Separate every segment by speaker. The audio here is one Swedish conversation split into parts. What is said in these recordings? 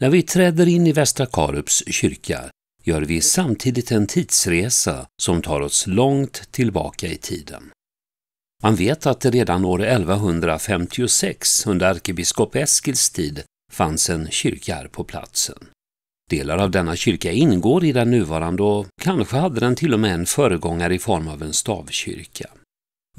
Speaker 1: När vi träder in i Västra Karups kyrka gör vi samtidigt en tidsresa som tar oss långt tillbaka i tiden. Man vet att det redan år 1156, under ärkebiskop Eskils tid, fanns en kyrka här på platsen. Delar av denna kyrka ingår i den nuvarande och kanske hade den till och med en föregångare i form av en stavkyrka.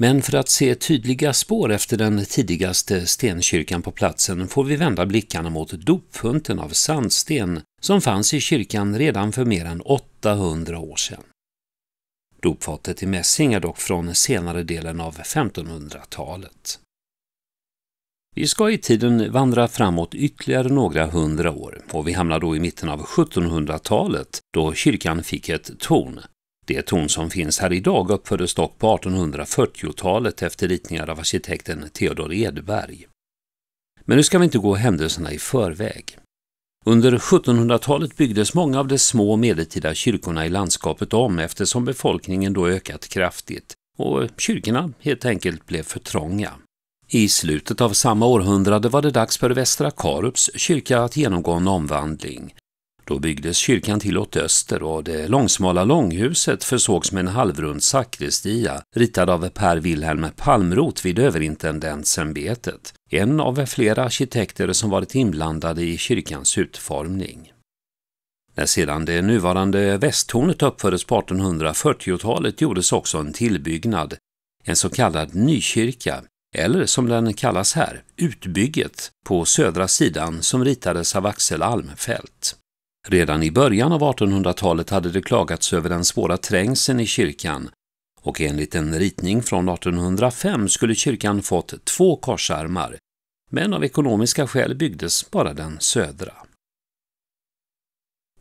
Speaker 1: Men för att se tydliga spår efter den tidigaste stenkyrkan på platsen får vi vända blickarna mot dopfunten av sandsten som fanns i kyrkan redan för mer än 800 år sedan. Dopfatet i mässing är dock från senare delen av 1500-talet. Vi ska i tiden vandra framåt ytterligare några hundra år och vi hamnar då i mitten av 1700-talet då kyrkan fick ett torn, det torn som finns här idag uppfördes dock på 1840-talet efter ritningar av arkitekten Theodor Edberg. Men nu ska vi inte gå händelserna i förväg. Under 1700-talet byggdes många av de små medeltida kyrkorna i landskapet om eftersom befolkningen då ökat kraftigt och kyrkorna helt enkelt blev för trånga. I slutet av samma århundrade var det dags för Västra Karups kyrka att genomgå en omvandling då byggdes kyrkan till åt öster och det långsmala långhuset försågs med en halvrund sakristia ritad av Per Wilhelm Palmroth vid överintendentsämbetet, en av flera arkitekter som varit inblandade i kyrkans utformning. När sedan det nuvarande västtornet uppfördes på 1840-talet gjordes också en tillbyggnad, en så kallad nykyrka, eller som den kallas här, utbygget, på södra sidan som ritades av Axel Almfelt. Redan i början av 1800-talet hade det klagats över den svåra trängseln i kyrkan och enligt en ritning från 1805 skulle kyrkan fått två korsarmar, men av ekonomiska skäl byggdes bara den södra.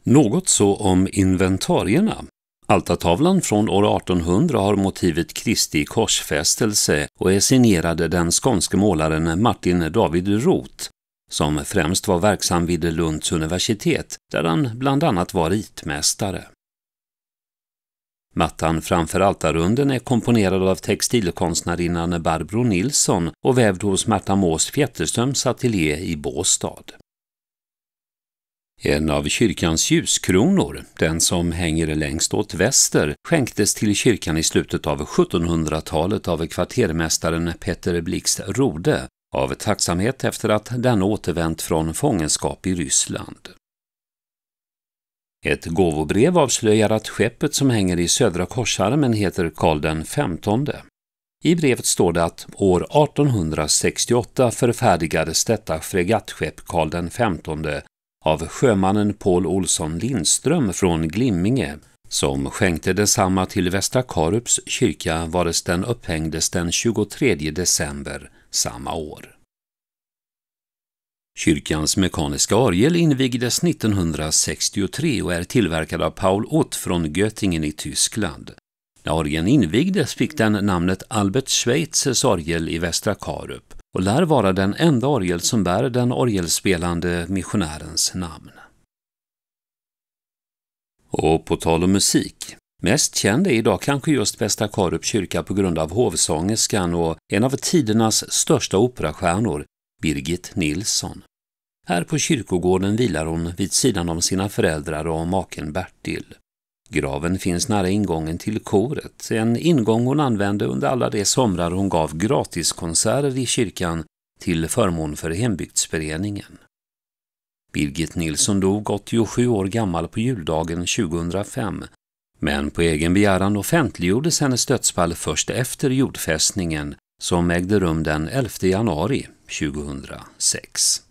Speaker 1: Något så om inventarierna. Altartavlan från år 1800 har motivet Kristi korsfästelse och är signerade den skånske målaren Martin David Roth som främst var verksam vid Lunds universitet, där han bland annat var ritmästare. Mattan framför altarrunden är komponerad av textilkonstnärinnan Barbro Nilsson och vävd hos Märta Mås fjetterströms ateljé i Båstad. En av kyrkans ljuskronor, den som hänger längst åt väster, skänktes till kyrkan i slutet av 1700-talet av kvartermästaren Peter Blixt Rode av tacksamhet efter att den återvänt från fångenskap i Ryssland. Ett gåvobrev avslöjar att skeppet som hänger i Södra korsarmen heter Karl den femtonde. I brevet står det att år 1868 förfärdigades detta fregattskepp Karl den femtonde av sjömannen Paul Olsson Lindström från Glimminge som skänkte detsamma till Västra Karups kyrka vare den upphängdes den 23 december samma år. Kyrkans mekaniska orgel invigdes 1963 och är tillverkad av Paul Ott från Göttingen i Tyskland. När orgeln invigdes fick den namnet Albert Schweitzers orgel i Västra Karup och lär vara den enda orgel som bär den orgelspelande missionärens namn. Och på tal om musik, Mest känd är idag kanske just Västra Karups kyrka på grund av hovsångerskan och en av tidernas största operastjärnor, Birgit Nilsson. Här på kyrkogården vilar hon vid sidan om sina föräldrar och maken Bertil. Graven finns nära ingången till koret, en ingång hon använde under alla de somrar hon gav gratiskonserter i kyrkan till förmån för hembygdsföreningen. Birgit Nilsson dog 87 år gammal på juldagen 2005, men på egen begäran offentliggjordes hennes dödsfall först efter jordfästningen som ägde rum den 11 januari 2006.